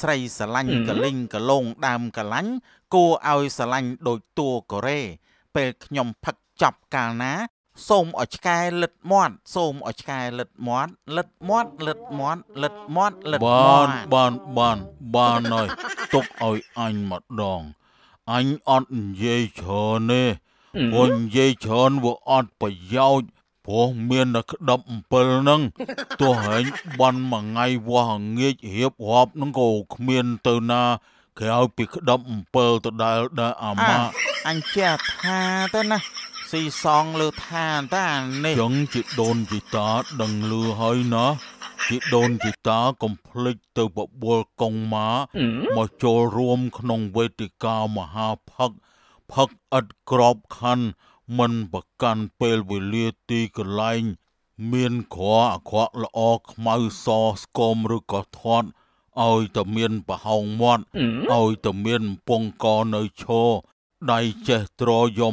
ស្រីស្រឡាញ់កលិញកលងដើមកលាញ់គួរឲ្យស្រឡាញ់ដូចតួកូរ៉េពេលខ្ញុំផឹកចប់កាលណា សូមឲ្យឆ្កែលិតមាត់ សូមឲ្យឆ្កែលិតមាត់លិតមាត់លិតមាត់លិតមាត់លិតមាត់បានបានបានបានអើយទុកឲ្យអញម្ដង អញអត់និយាយច្រើនទេព្រោះនិយាយច្រើនវាអត់ប្រយោជន៍ព្រោះមានតែក្តាប់អំពិលហ្នឹងទោះហែងបន់មួយថ្ងៃវោះងាចរៀបរាប់ហ្នឹងក៏គ្មានទៅណាក្រៅពីក្តាប់អំពិលទៅដែលដែរអាម៉ាអញចេះថាទៅណាស៊ីសងលើឋានតានេះចឹងជីដូនជីតាដឹងលឺហើយណាជីដូនជីតាកំភ្លេចទៅបបួលកងម៉ាមកចូលរួមក្នុងវេទិកាមហាផឹកផឹកឥតក្របខណ្ឌមិនប្រកាន់ពេលវេលាទីកន្លែងមានក្រអាក្រក់ល្អខ្មៅសស្គមឬក៏ធាត់ឲ្យតែមានប្រហោងមាត់ឲ្យតែមានពងកនៅឈរដៃចេះត្រយំ